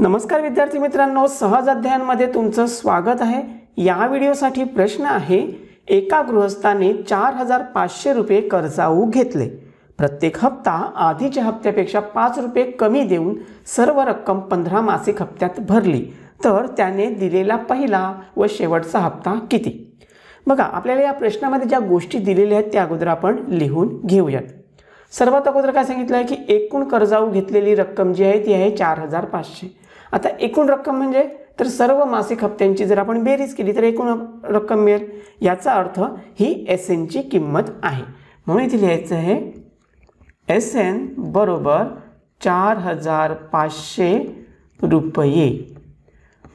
नमस्कार विद्यार्थी मित्रांनो सहज अध्यायांमध्ये तुमचं स्वागत आहे या व्हिडिओसाठी प्रश्न आहे एका गृहस्थाने चार हजार पाचशे रुपये कर्जाऊ घेतले प्रत्येक हप्ता आधीच्या हप्त्यापेक्षा पाच रुपये कमी देऊन सर्व रक्कम पंधरा मासिक हप्त्यात भरली तर त्याने दिलेला पहिला व शेवटचा हप्ता किती बघा आपल्याला या प्रश्नामध्ये ज्या गोष्टी दिलेल्या आहेत त्या अगोदर आपण लिहून घेऊयात सर्वात अगोदर काय सांगितलं आहे की एकूण कर्जाऊ घेतलेली रक्कम जी आहे ती आहे चार हजार पाचशे आता एकूण रक्कम म्हणजे तर सर्व मासिक हप्त्यांची जर आपण बेरीज केली तर एकूण रक्कम मिळेल याचा अर्थ ही एस एनची किंमत आहे म्हणून इथे लिहायचं आहे एस एन बरोबर चार हजार पाचशे रुपये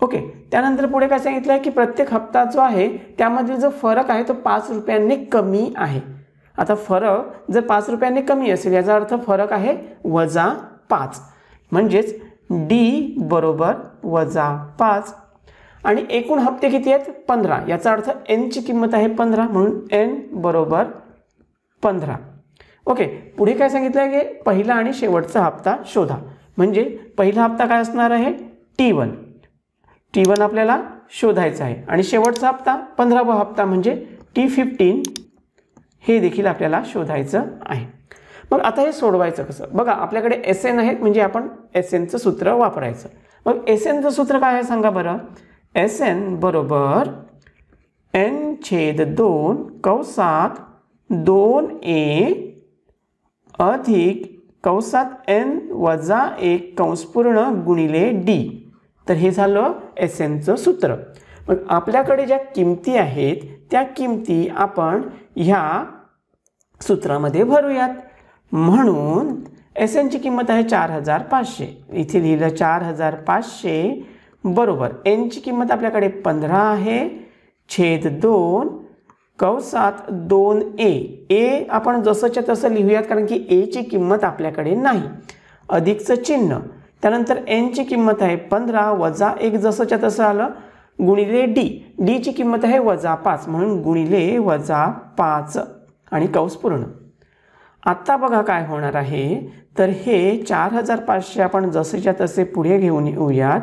ओके त्यानंतर पुढे काय सांगितलं आहे की प्रत्येक हप्ता जो आहे त्यामधील जो फरक आहे तो पाच रुपयांनी कमी आहे आता फरक जर पाच रुपयांनी कमी असेल याचा अर्थ फरक आहे वजा पाच म्हणजेच डी बरोबर वजा पाच आणि एकूण हप्ते किती आहेत पंधरा याचा अर्थ एनची किंमत आहे पंधरा म्हणून एन बरोबर पंधरा ओके पुढे काय सांगितलं की पहिला आणि शेवटचा हप्ता शोधा म्हणजे पहिला हप्ता काय असणार आहे टी वन टी वन आपल्याला शोधायचा आहे आणि शेवटचा हप्ता पंधरावा हप्ता म्हणजे टी फिफ्टीन हे देखील आपल्याला शोधायचं आहे मग आता हे सोडवायचं कसं बघा आपल्याकडे एस एन आहेत म्हणजे आपण एस एनचं सूत्र वापरायचं मग एस एनचं सूत्र काय आहे सांगा बरं एस एन बरोबर एन छेद दोन कौसात दोन ए अधिक कौसात एन वजा एक कंसपूर्ण गुणिले डी तर हे झालं एस एनचं सूत्र मग आपल्याकडे ज्या किमती आहेत त्या किमती आपण ह्या सूत्रामध्ये भरूयात म्हणून एस एनची किंमत आहे चार हजार पाचशे इथे लिहिलं चार हजार पाचशे बरोबर एनची किंमत आपल्याकडे पंधरा आहे छेद दोन कवसात दोन ए ए आपण जसंच्या तसं लिहूयात कारण की एची किंमत आपल्याकडे नाही अधिकचं चिन्ह त्यानंतर एनची किंमत आहे पंधरा वजा एक जसंच्या तसं आलं गुणिले डी डीची किंमत आहे वजा पाच म्हणून गुणिले वजा पाच आणि कौस पूर्ण आत्ता बघा काय होणार आहे तर हे चार हजार पाचशे आपण जसेच्या तसे पुढे घेऊन येऊयात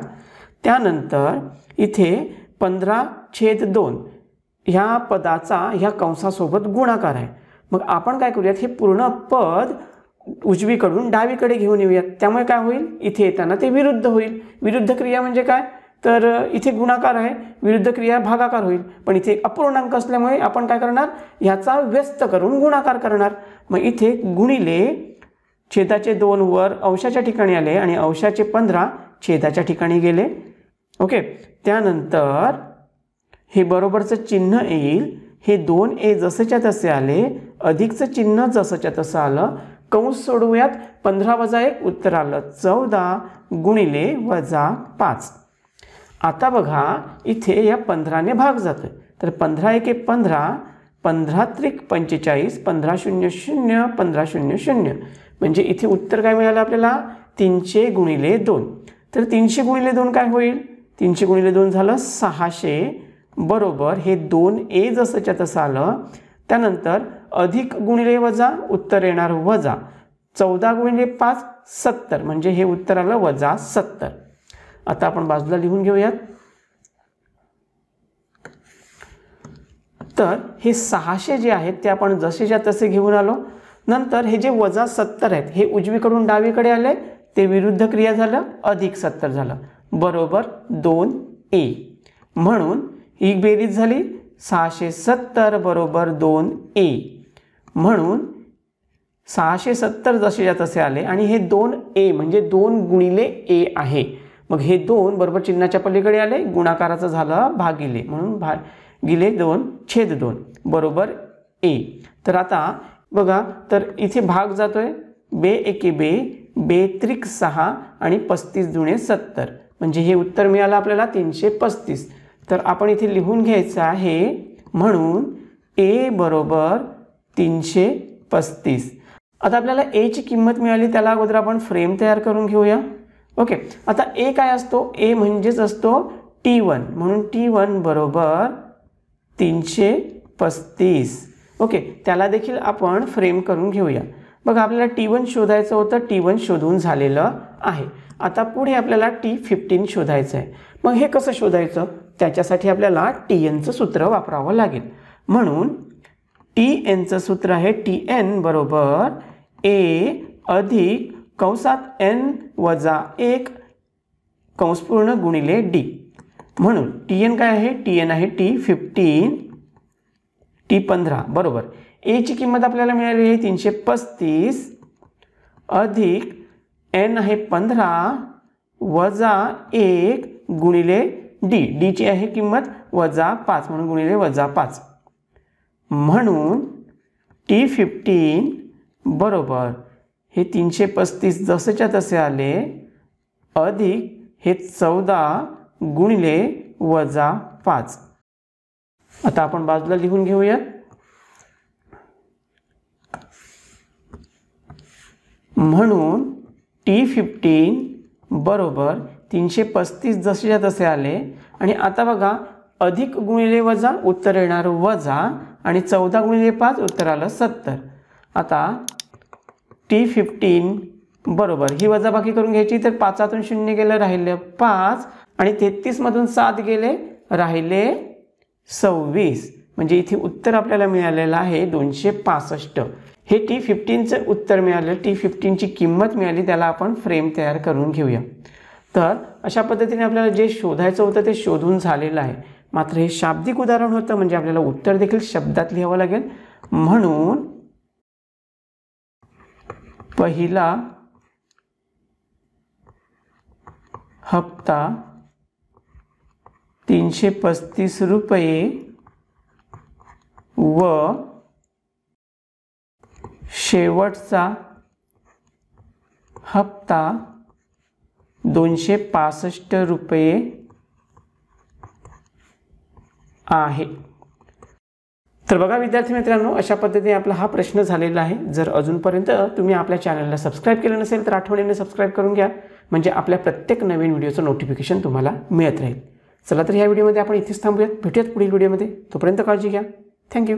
त्यानंतर इथे पंधरा छेद दोन ह्या पदाचा ह्या कंसासोबत गुणाकार आहे मग आपण काय करूयात हे पूर्ण पद उजवीकडून डावीकडे घेऊन येऊयात त्यामुळे काय होईल इथे येताना ते विरुद्ध होईल विरुद्ध क्रिया म्हणजे काय तर इथे गुणाकार आहे विरुद्ध क्रिया भागाकार होईल पण इथे अपूर्णांक असल्यामुळे आपण काय करणार ह्याचा व्यस्त करून गुणाकार करणार मग इथे गुणिले छेदाचे दोन वर अंशाच्या ठिकाणी आले आणि अंशाचे पंधरा छेदाच्या ठिकाणी गेले ओके त्यानंतर हे बरोबरचं चिन्ह येईल हे दोन ए जसेच्या तसे आले अधिकचं चिन्ह जसंच्या तसं आलं कंस सोडवूयात पंधरा वजा एक उत्तर आलं चौदा गुणिले वजा पाच आता बघा इथे या पंधराने भाग जातो आहे तर पंधरा एके पंधरा पंधरा त्रिक पंचेचाळीस पंधरा शून्य शून्य पंधरा शून्य शून्य म्हणजे इथे उत्तर काय मिळालं आपल्याला तीनशे गुणिले दोन तर तीनशे गुणिले दोन काय होईल तीनशे गुणिले दोन झालं सहाशे बरोबर हे दोन ए जसंच्या तसं आलं त्यानंतर अधिक गुणिले वजा उत्तर येणार वजा चौदा गुणिले पाच सत्तर म्हणजे हे उत्तर आलं वजा सत्तर आता आपण बाजूला लिहून घेऊयात तर हे सहाशे जे आहेत ते आपण जसेच्या तसे घेऊन आलो नंतर हे जे वजा सत्तर आहेत हे उजवीकडून डावीकडे आले ते विरुद्ध क्रिया झालं अधिक सत्तर झालं बरोबर दोन ए म्हणून ही बेरीज झाली सहाशे सत्तर बरोबर दोन ए म्हणून सहाशे सत्तर जसेच्या तसे आले आणि हे दोन ए म्हणजे दोन गुणिले ए आहे मग हे दोन बरोबर चिन्हाच्या पलीकडे आले गुणाकाराचं झालं भागिले म्हणून भा गिले दोन छेद दोन बरोबर ए तर आता बघा तर इथे भाग जातो आहे बे एके बे बे त्रिक सहा आणि पस्तीस जुने सत्तर म्हणजे हे उत्तर मिळालं आपल्याला तीनशे पस्तीस तर आपण इथे लिहून घ्यायचं आहे म्हणून ए बरोबर तीनशे पस्तीस आता आपल्याला एची किंमत मिळाली त्याला अगोदर आपण फ्रेम तयार करून घेऊया ओके आता ए काय असतो ए म्हणजेच असतो टी वन म्हणून टी वन बरोबर तीनशे पस्तीस ओके त्याला देखील आपण फ्रेम करून घेऊया बघा आपल्याला टी वन शोधायचं होतं टी वन शोधून झालेलं आहे आता पुढे आपल्याला टी फिफ्टीन शोधायचं आहे मग हे कसं शोधायचं त्याच्यासाठी आपल्याला टी एनचं सूत्र वापरावं लागेल म्हणून टी एनचं सूत्र आहे टी एन बरोबर ए अधिक कंसात एन वजा एक कंसपूर्ण गुणिले डी म्हणून टी एन काय आहे टी एन आहे टी फिफ्टीन टी पंधरा बरोबर एची किंमत आपल्याला मिळाली आहे तीनशे पस्तीस अधिक एन आहे पंधरा वजा एक गुणिले डी डीची आहे किंमत वजा पाच म्हणून गुणिले वजा पाच म्हणून टी फिफ्टीन बरोबर हे तीनशे पस्तीस जसेच्या तसे आले अधिक हे चौदा गुणिले वजा पाच आता आपण बाजूला लिहून घेऊयात म्हणून टी फिफ्टीन बरोबर तीनशे पस्तीस जसेच्या तसे आले आणि आता बघा अधिक गुणिले वजा उत्तर येणार वजा आणि चौदा गुणिले पाच उत्तर आलं सत्तर आता टी फिफ्टीन बरोबर ही वजाबाकी करून घ्यायची तर पाचातून शून्य गेलं राहिले पाच आणि तेहत्तीसमधून सात गेले राहिले सव्वीस म्हणजे इथे उत्तर आपल्याला मिळालेलं आहे दोनशे पासष्ट हे टी फिफ्टीनचं उत्तर मिळालं टी फिफ्टीनची किंमत मिळाली त्याला आपण फ्रेम तयार करून घेऊया तर अशा पद्धतीने आपल्याला जे शोधायचं होतं ते शोधून झालेलं आहे मात्र हे शाब्दिक उदाहरण होतं म्हणजे आपल्याला उत्तर देखील शब्दात लिहावं लागेल म्हणून पहिला हप्ता तीनशे पस्तीस रुपये व शेवटचा हप्ता दोनशे पासष्ट रुपये आहे तर बघा विद्यार्थी मित्रांनो अशा पद्धतीने आपला हा प्रश्न झालेला आहे जर अजूनपर्यंत तुम्ही आपल्या चॅनलला सबस्क्राईब केलं नसेल तर आठवणीने सबस्क्राईब करून घ्या म्हणजे आपल्या प्रत्येक नवीन व्हिडिओचं नोटिफिकेशन तुम्हाला मिळत राहील चला तर ह्या व्हिडिओमध्ये आपण इथेच थांबूयात भेटूयात पुढील व्हिडिओमध्ये तोपर्यंत काळजी घ्या थँक्यू